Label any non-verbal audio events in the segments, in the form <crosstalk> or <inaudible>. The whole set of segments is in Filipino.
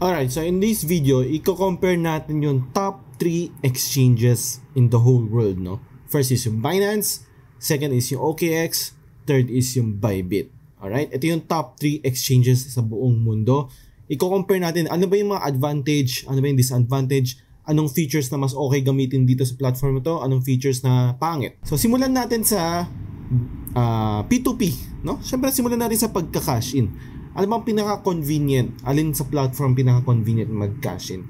Alright, so in this video, i-compare natin yung top 3 exchanges in the whole world, no? First is yung Binance, second is yung OKX, third is yung Bybit. Alright, ito yung top 3 exchanges sa buong mundo. I-compare natin, ano ba yung mga advantage, ano ba yung disadvantage, anong features na mas okay gamitin dito sa platform ito, anong features na pangit. So, simulan natin sa uh, ah, P2P, no? Siyempre, simulan natin sa pagka-cash in ano ang pinaka-convenient? Alin sa platform pinaka-convenient mag-cash in?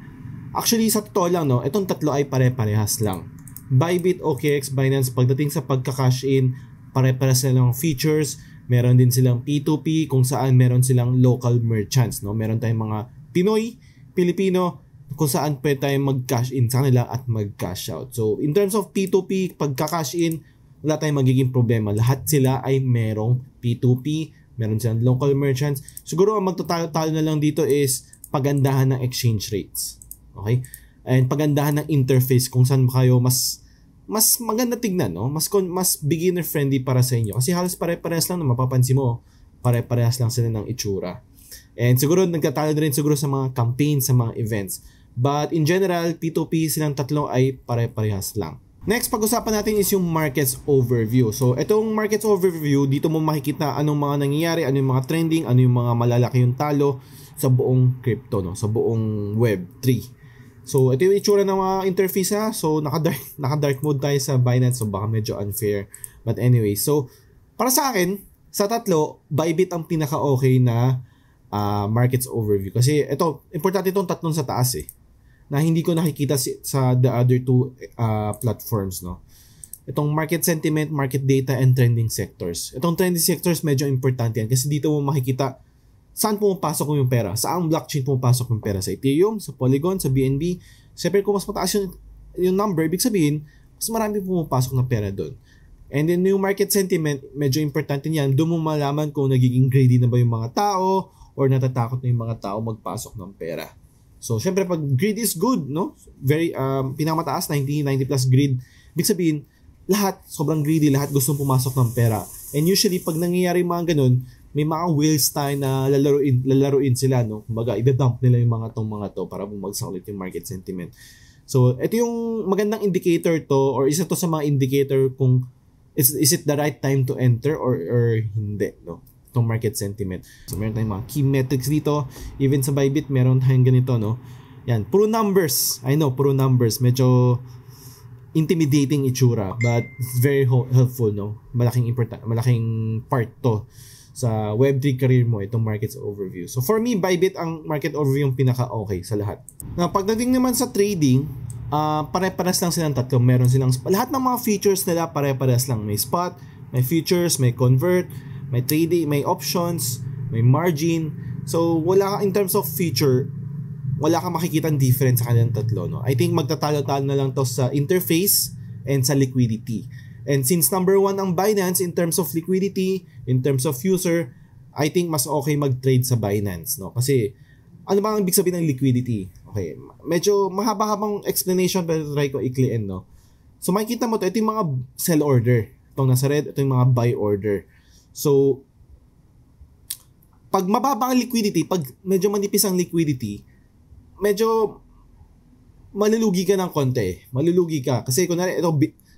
Actually, sa totoo lang, no, itong tatlo ay pare-parehas lang. Bybit, OKX, Binance, pagdating sa pagka-cash in, pare-pareha silang features. Meron din silang P2P kung saan meron silang local merchants. No? Meron tayong mga Pinoy, Pilipino, kung saan pwede tayong mag-cash in sa kanila at mag-cash out. So, in terms of P2P, pagka-cash in, wala tayong magiging problema. Lahat sila ay merong P2P meron silang local merchants. Siguro ang magtatalo-talo na lang dito is pagandahan ng exchange rates. Okay? And pagandahan ng interface kung saan kayo mas mas maganda tignan, no? Mas mas beginner friendly para sa inyo kasi halos pare-parehas lang na mapapansin mo. Pare-parehas lang sila ng itsura. And siguro nagtatalo na rin siguro sa mga campaign, sa mga events. But in general, P2P silang tatlo ay pare-parehas lang. Next, pag-usapan natin is yung markets overview. So, itong markets overview, dito mo makikita anong mga nangyayari, ano yung mga trending, ano yung mga malalaki yung talo sa buong crypto, no? sa buong Web3. So, ito yung itsura ng mga interface ha. So, naka-dark, <laughs> naka-dark mode tayo sa Binance, so baka medyo unfair. But anyway, so, para sa akin, sa tatlo, Bybit ang pinaka-okay na uh, markets overview. Kasi ito, importante itong tatlong sa taas eh na hindi ko nakikita si, sa the other two uh, platforms no itong market sentiment, market data, and trending sectors. Itong trending sectors, medyo importante yan kasi dito mo makikita saan pumapasok yung pera, saan blockchain pumapasok yung pera, sa Ethereum, sa Polygon, sa BNB. Siyempre kung mas mataas yung, yung number, ibig sabihin, mas marami pumapasok na pera doon. And then yung market sentiment, medyo importante niyan, doon mo malaman kung nagiging greedy na ba yung mga tao or natatakot na yung mga tao magpasok ng pera. So, syempre, pag grade is good, no? Very, um, pinakamataas, 90, 90 plus grid. Big sabihin, lahat, sobrang greedy, lahat gustong pumasok ng pera. And usually, pag nangyayari mga ganun, may mga wheels tayo na lalaruin, lalaruin sila, no? Kumbaga, idadump nila yung mga tong mga to para bumagsak ulit yung market sentiment. So, ito yung magandang indicator to or isa to sa mga indicator kung is, is it the right time to enter or, or hindi, no? ng market sentiment. So meron tayong mga key metrics dito. Even sa Bybit, meron tayong ganito, no? Yan, puro numbers. I know, puro numbers. Medyo intimidating itsura but very helpful no malaking important malaking part to sa web3 career mo itong markets overview so for me Bybit ang market overview yung pinaka okay sa lahat na pagdating naman sa trading uh, pare-pares lang silang tatlo meron silang lahat ng mga features nila pare-pares lang may spot may futures may convert may trading, may options, may margin. So, wala ka, in terms of feature, wala kang makikita difference sa kanilang tatlo. No? I think magtatalo-talo na lang to sa interface and sa liquidity. And since number one ang Binance in terms of liquidity, in terms of user, I think mas okay mag-trade sa Binance. No? Kasi ano ba ang ibig sabihin ng liquidity? Okay, medyo mahaba-habang explanation pero try ko ikliin. No? So makikita mo to, ito yung mga sell order. Itong nasa red, ito yung mga buy order. So, pag mababa ang liquidity, pag medyo manipis ang liquidity, medyo malulugi ka ng konti. Malulugi ka. Kasi kunwari, ito,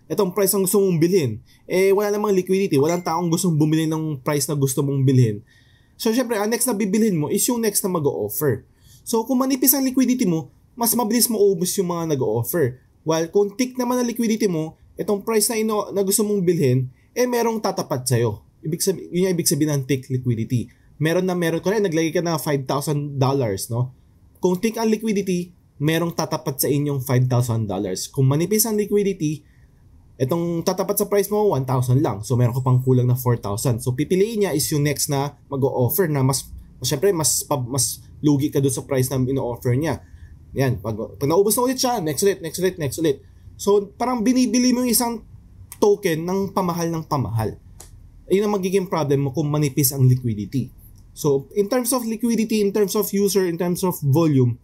itong price ang gusto mong bilhin, eh wala namang liquidity, walang taong gustong bumili ng price na gusto mong bilhin. So syempre, ang next na bibilhin mo is yung next na mag-o-offer. So kung manipis ang liquidity mo, mas mabilis maubos yung mga nag-o-offer. While kung tick naman ang liquidity mo, itong price na, ino- na gusto mong bilhin, eh merong tatapat sa'yo. Ibig sabihin, yun yung ibig sabihin ng take liquidity. Meron na meron, kung naglagay ka na $5,000, no? Kung take ang liquidity, merong tatapat sa inyong $5,000. Kung manipis ang liquidity, itong tatapat sa price mo, 1,000 lang. So, meron ko pang kulang na 4,000. So, pipiliin niya is yung next na mag-o-offer na mas, syempre, mas, mas lugi ka doon sa price na ino-offer niya. Yan, pag, pag naubos na ulit siya, next ulit, next ulit, next ulit. So, parang binibili mo yung isang token ng pamahal ng pamahal yun ang magiging problem mo kung manipis ang liquidity. So, in terms of liquidity, in terms of user, in terms of volume,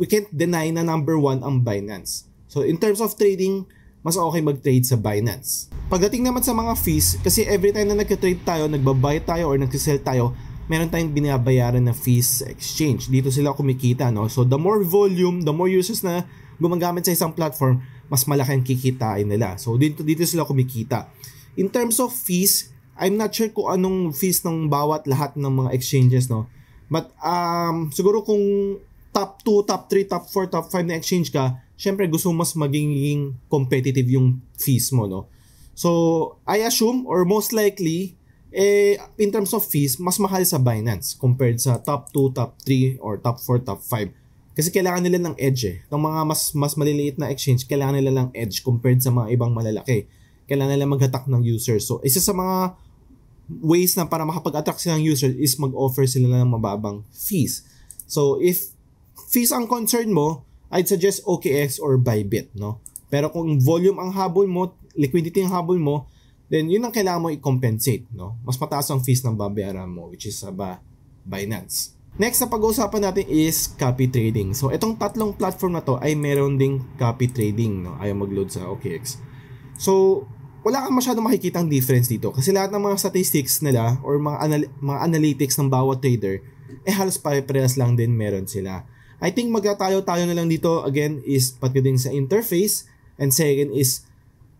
we can't deny na number one ang Binance. So, in terms of trading, mas okay mag-trade sa Binance. Pagdating naman sa mga fees, kasi every time na nag trade tayo, nagbabuy tayo or nag-sell tayo, meron tayong binabayaran na fees exchange. Dito sila kumikita, no? So, the more volume, the more users na gumagamit sa isang platform, mas malaki ang kikitain nila. So, dito, dito sila kumikita. In terms of fees, I'm not sure kung anong fees ng bawat lahat ng mga exchanges, no? But um, siguro kung top 2, top 3, top 4, top 5 na exchange ka, syempre gusto mo mas maging competitive yung fees mo, no? So, I assume or most likely, eh, in terms of fees, mas mahal sa Binance compared sa top 2, top 3, or top 4, top 5. Kasi kailangan nila ng edge eh. Ng mga mas, mas maliliit na exchange, kailangan nila ng edge compared sa mga ibang malalaki kailangan nila maghatak ng user. So, isa sa mga ways na para makapag-attract sila ng user is mag-offer sila ng mababang fees. So, if fees ang concern mo, I'd suggest OKX or Bybit, no? Pero kung volume ang habol mo, liquidity ang habol mo, then yun ang kailangan mo i-compensate, no? Mas mataas ang fees ng babayaran mo, which is sa Binance. Next na pag-uusapan natin is copy trading. So, itong tatlong platform na to ay meron ding copy trading, no? Ayaw mag-load sa OKX. So, wala kang masyadong makikitang difference dito kasi lahat ng mga statistics nila or mga, anal- mga analytics ng bawat trader eh halos pare-parehas lang din meron sila. I think magtatayo-tayo na lang dito again is pagdating sa interface and second is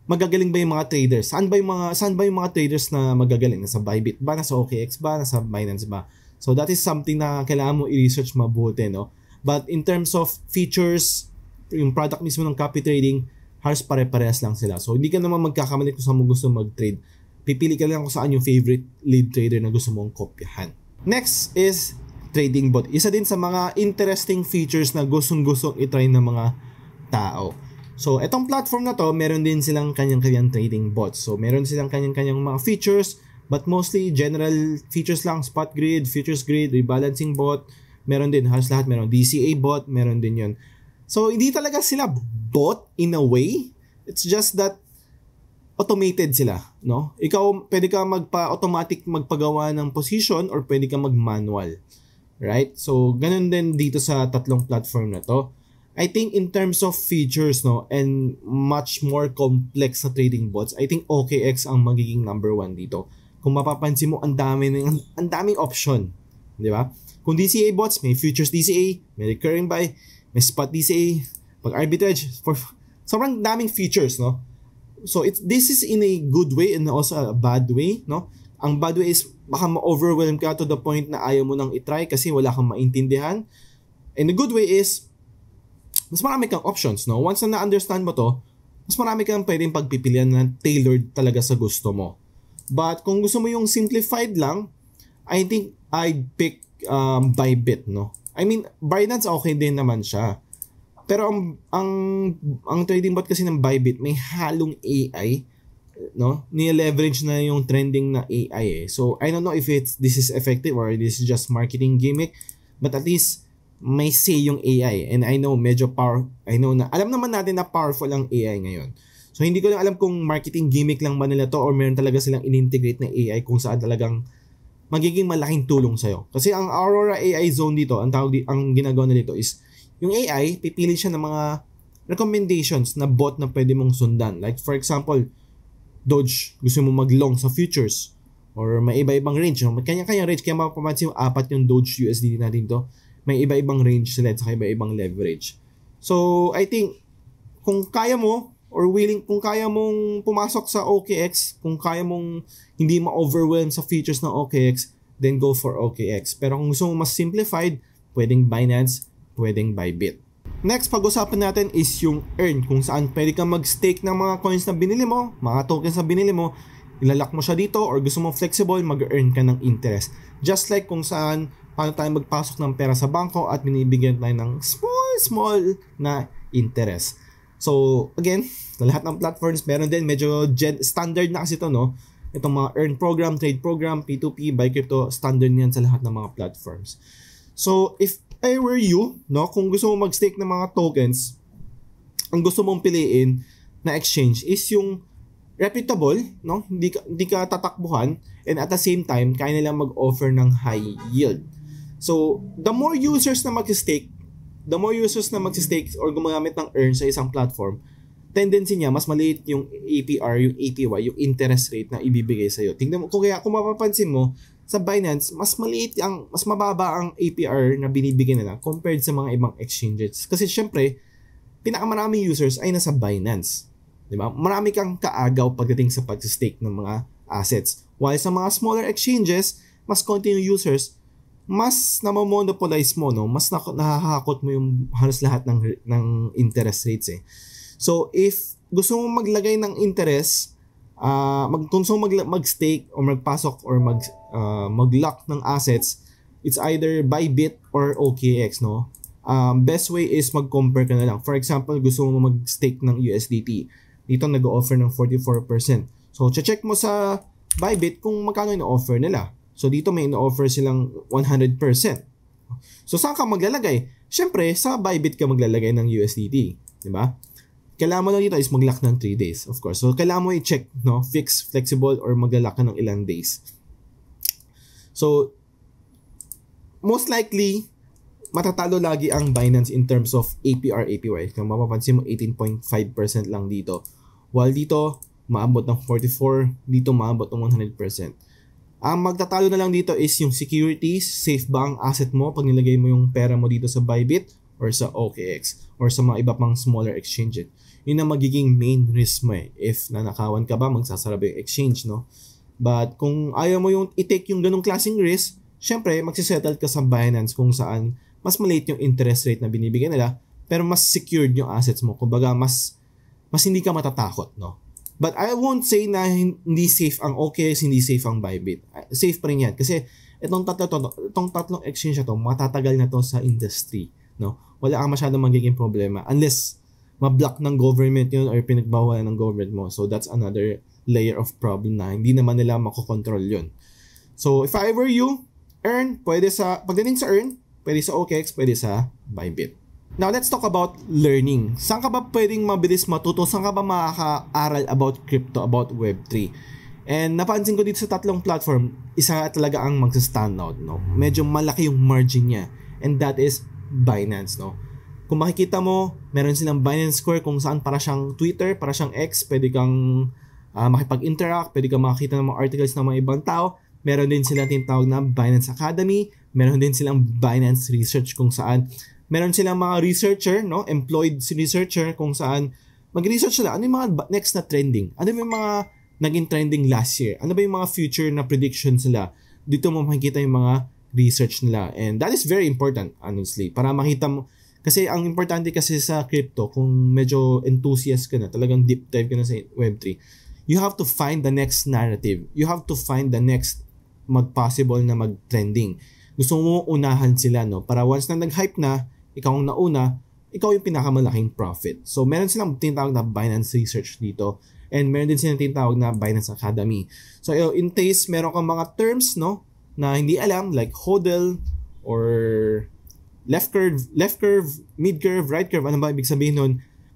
magagaling ba yung mga traders? Saan ba yung mga saan ba yung mga traders na magagaling? Nasa Bybit ba, nasa OKX ba, nasa Binance ba? So that is something na kailangan mo i-research mabuti, no? But in terms of features, yung product mismo ng copy trading, halos pare-parehas lang sila. So, hindi ka naman magkakamali kung saan mo gusto mag-trade. Pipili ka lang kung saan yung favorite lead trader na gusto mong kopyahan. Next is trading bot. Isa din sa mga interesting features na gustong-gustong itry ng mga tao. So, itong platform na to, meron din silang kanyang-kanyang trading bots. So, meron silang kanyang-kanyang mga features, but mostly general features lang, spot grid, futures grid, rebalancing bot, meron din, halos lahat meron. DCA bot, meron din yon So, hindi talaga sila bot in a way. It's just that automated sila, no? Ikaw, pwede ka magpa-automatic magpagawa ng position or pwede ka mag-manual. Right? So, ganun din dito sa tatlong platform na to. I think in terms of features, no, and much more complex na trading bots, I think OKX ang magiging number one dito. Kung mapapansin mo, ang dami ng ang daming option, di ba? Kung DCA bots, may futures DCA, may recurring buy, may spot DCA, pag arbitrage, for, sobrang daming features, no? So, it's, this is in a good way and also a bad way, no? Ang bad way is baka ma-overwhelm ka to the point na ayaw mo nang itry kasi wala kang maintindihan. And the good way is, mas marami kang options, no? Once na na-understand mo to, mas marami kang pwedeng pagpipilian na tailored talaga sa gusto mo. But kung gusto mo yung simplified lang, I think I'd pick um, Bybit, no? I mean, Binance okay din naman siya. Pero ang ang ang trading bot kasi ng Bybit may halong AI no? Ni-leverage na yung trending na AI eh. So I don't know if it's this is effective or this is just marketing gimmick, but at least may say yung AI and I know medyo power I know na alam naman natin na powerful ang AI ngayon. So hindi ko lang alam kung marketing gimmick lang ba nila to or meron talaga silang inintegrate na AI kung saan talagang magiging malaking tulong sa'yo. Kasi ang Aurora AI zone dito, ang tawag di, ang ginagawa nila dito is yung AI, pipili siya ng mga recommendations na bot na pwede mong sundan. Like for example, Dodge, gusto mo mag-long sa futures or may iba-ibang range. No? May kanya-kanya range. Kaya mapapansin mo, apat yung Doge USD natin to. May iba-ibang range sila at iba-ibang leverage. So, I think, kung kaya mo, or willing, kung kaya mong pumasok sa OKX, kung kaya mong hindi ma-overwhelm sa features ng OKX, then go for OKX. Pero kung gusto mo mas simplified, pwedeng Binance, pwedeng buy bit. Next, pag-usapan natin is yung earn kung saan pwede kang mag-stake ng mga coins na binili mo, mga tokens na binili mo, ilalak mo siya dito or gusto mo flexible, mag-earn ka ng interest. Just like kung saan paano tayo magpasok ng pera sa bangko at binibigyan tayo ng small, small na interest. So, again, sa lahat ng platforms, meron din medyo standard na kasi ito, no? Itong mga earn program, trade program, P2P, buy crypto, standard niyan sa lahat ng mga platforms. So, if I were you, no? Kung gusto mo mag-stake ng mga tokens, ang gusto mong piliin na exchange is yung reputable, no? Hindi ka, hindi ka tatakbuhan and at the same time, kaya nilang mag-offer ng high yield. So, the more users na mag-stake, the more users na mag-stake or gumagamit ng earn sa isang platform, tendency niya, mas maliit yung APR, yung APY, yung interest rate na ibibigay sa iyo. Tingnan mo, kung kaya kung mapapansin mo, sa Binance, mas maliit ang, mas mababa ang APR na binibigyan nila compared sa mga ibang exchanges. Kasi syempre, pinakamaraming users ay nasa Binance. Di ba? Marami kang kaagaw pagdating sa pag-stake ng mga assets. While sa mga smaller exchanges, mas konti yung users, mas namomonopolize mo, no? mas nakahakot mo yung halos lahat ng, ng interest rates. Eh. So, if gusto mong maglagay ng interest uh, ah, magtunsong mag, mag-stake o magpasok or mag, uh, mag-lock ng assets, it's either Bybit or OKX, no? Um, best way is mag-compare ka na lang. For example, gusto mo mag-stake ng USDT. Dito nag-offer ng 44%. So, check mo sa Bybit kung magkano ino-offer nila. So, dito may ino-offer silang 100%. So, saan ka maglalagay? syempre sa Bybit ka maglalagay ng USDT. di ba? kailangan mo lang dito is mag-lock ng 3 days, of course. So, kailangan mo i-check, no? Fix, flexible, or mag-lock ka ng ilang days. So, most likely, matatalo lagi ang Binance in terms of APR, APY. Kung mapapansin mo, 18.5% lang dito. While dito, maabot ng 44, dito maabot ng 100%. Ang magtatalo na lang dito is yung securities, safe ba ang asset mo pag nilagay mo yung pera mo dito sa Bybit or sa OKX or sa mga iba pang smaller exchanges yun ang magiging main risk mo eh. If nanakawan ka ba, magsasarap yung exchange, no? But kung ayaw mo yung i-take yung ganong klaseng risk, syempre, magsisettle ka sa Binance kung saan mas maliit yung interest rate na binibigyan nila, pero mas secured yung assets mo. Kumbaga, mas, mas hindi ka matatakot, no? But I won't say na hindi safe ang OKX, hindi safe ang Bybit. Safe pa rin yan. Kasi itong tatlo to, itong tatlong exchange na to, matatagal na to sa industry, no? Wala kang masyadong magiging problema unless ma ng government yun or pinagbawalan ng government mo. So that's another layer of problem na hindi naman nila makokontrol yun. So if I were you, Earn, pwede sa, pagdating sa Earn, pwede sa OKX, pwede sa Bybit. Now, let's talk about learning. Saan ka ba pwedeng mabilis matuto? Saan ka ba makakaaral about crypto, about Web3? And napansin ko dito sa tatlong platform, isa talaga ang magsa-standout, no? Medyo malaki yung margin niya. And that is Binance, no? Kung makikita mo, meron silang Binance Square kung saan para siyang Twitter, para siyang X, pwede kang uh, makipag-interact, pwede kang makakita ng mga articles ng mga ibang tao. Meron din silang tinatawag na Binance Academy, meron din silang Binance Research kung saan meron silang mga researcher, no? employed si researcher kung saan mag-research sila ano yung mga next na trending, ano yung mga naging trending last year, ano ba yung mga future na prediction sila. Dito mo makikita yung mga research nila. And that is very important, honestly. Para makita mo, kasi ang importante kasi sa crypto, kung medyo enthusiast ka na, talagang deep dive ka na sa Web3, you have to find the next narrative. You have to find the next mag-possible na mag-trending. Gusto mo unahan sila, no? Para once na nag-hype na, ikaw ang nauna, ikaw yung pinakamalaking profit. So, meron silang tinatawag na Binance Research dito. And meron din silang tinatawag na Binance Academy. So, eh, in case meron kang mga terms, no? Na hindi alam, like HODL or left curve, left curve, mid curve, right curve, ano ba ibig sabihin nun,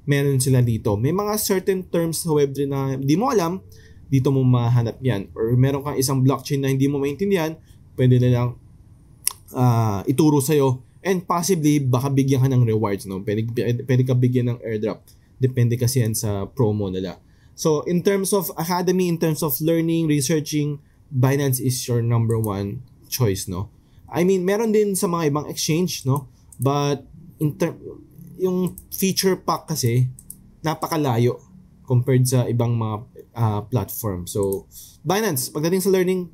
meron sila dito. May mga certain terms sa Web3 na hindi mo alam, dito mo mahanap yan. Or meron kang isang blockchain na hindi mo maintindihan, pwede nilang uh, ah, ituro sa'yo and possibly baka bigyan ka ng rewards no pwede, pwede ka bigyan ng airdrop depende kasi yan sa promo nila so in terms of academy in terms of learning researching Binance is your number one choice no I mean, meron din sa mga ibang exchange, no? But, in ter- yung feature pack kasi, napakalayo compared sa ibang mga uh, platform. So, Binance, pagdating sa learning,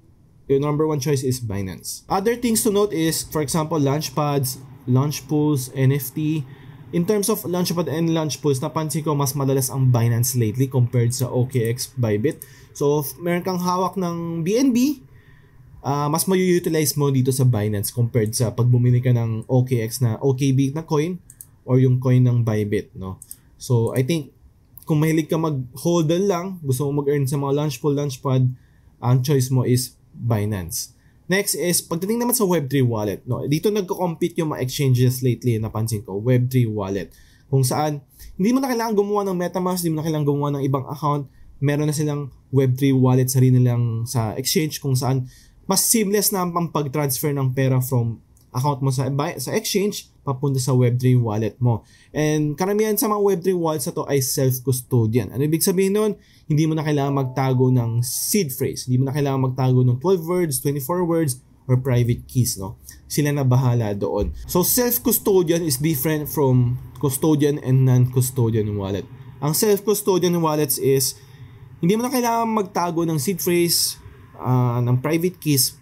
your number one choice is Binance. Other things to note is, for example, Launchpads, launch pools, NFT. In terms of Launchpad and launch pools, napansin ko mas madalas ang Binance lately compared sa OKX Bybit. So, meron kang hawak ng BNB, uh, mas ma-utilize mo dito sa Binance compared sa pag bumili ka ng OKX na OKB na coin or yung coin ng Bybit, no? So, I think kung mahilig ka mag-hodl lang, gusto mo mag-earn sa mga launch pool, launch pad, ang choice mo is Binance. Next is, pagdating naman sa Web3 wallet, no, dito nagko-compete yung mga exchanges lately, napansin ko, Web3 wallet. Kung saan, hindi mo na kailangan gumawa ng MetaMask, hindi mo na kailangan gumawa ng ibang account, meron na silang Web3 wallet sa rin nilang sa exchange kung saan mas seamless na ang pag-transfer ng pera from account mo sa, sa exchange papunta sa Web3 wallet mo. And karamihan sa mga Web3 wallets na to ay self-custodian. Ano ibig sabihin nun? Hindi mo na kailangan magtago ng seed phrase. Hindi mo na kailangan magtago ng 12 words, 24 words, or private keys, no? Sila na bahala doon. So, self-custodian is different from custodian and non-custodian wallet. Ang self-custodian wallets is, hindi mo na kailangan magtago ng seed phrase, uh, ng private keys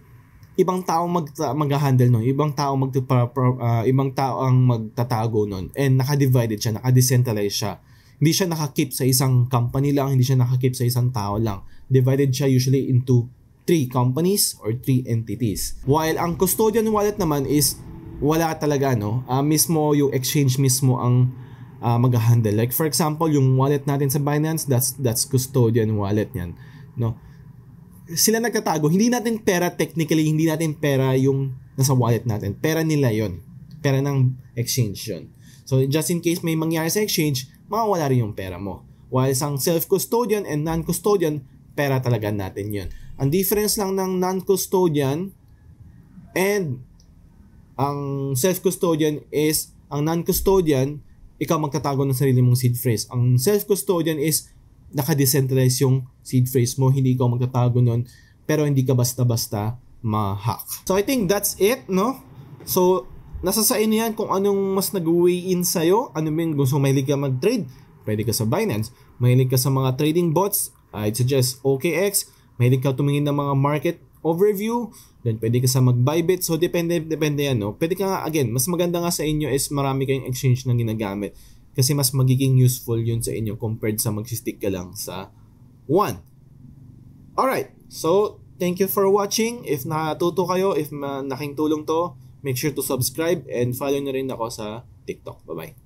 ibang tao mag mag-handle noon, ibang tao mag uh, ah, ibang tao ang magtatago noon and naka-divided siya, naka-decentralized siya. Hindi siya naka-keep sa isang company lang, hindi siya naka-keep sa isang tao lang. Divided siya usually into three companies or three entities. While ang custodian wallet naman is wala talaga no, uh, mismo yung exchange mismo ang uh, mag-handle. Like for example, yung wallet natin sa Binance, that's that's custodian wallet niyan, no sila nagtatago, hindi natin pera technically, hindi natin pera yung nasa wallet natin. Pera nila yon Pera ng exchange yon So, just in case may mangyari sa exchange, mawawala rin yung pera mo. While isang self-custodian and non-custodian, pera talaga natin yon Ang difference lang ng non-custodian and ang self-custodian is, ang non-custodian, ikaw magtatago ng sarili mong seed phrase. Ang self-custodian is, nakadecentralize yung seed phrase mo, hindi ka magtatago nun, pero hindi ka basta-basta ma-hack. So I think that's it, no? So, nasa sa inyo yan kung anong mas nag-weigh in sa'yo, ano min gusto mahilig ka mag-trade, pwede ka sa Binance. Mahilig ka sa mga trading bots, I'd suggest OKX. Mahilig ka tumingin ng mga market overview, then pwede ka sa mag-Bybit. So, depende, depende yan, no? Pwede ka nga, again, mas maganda nga sa inyo is marami kayong exchange na ginagamit. Kasi mas magiging useful yun sa inyo compared sa magsistick ka lang sa 1. Alright, so thank you for watching. If natuto kayo, if naking tulong to, make sure to subscribe and follow na rin ako sa TikTok. Bye-bye.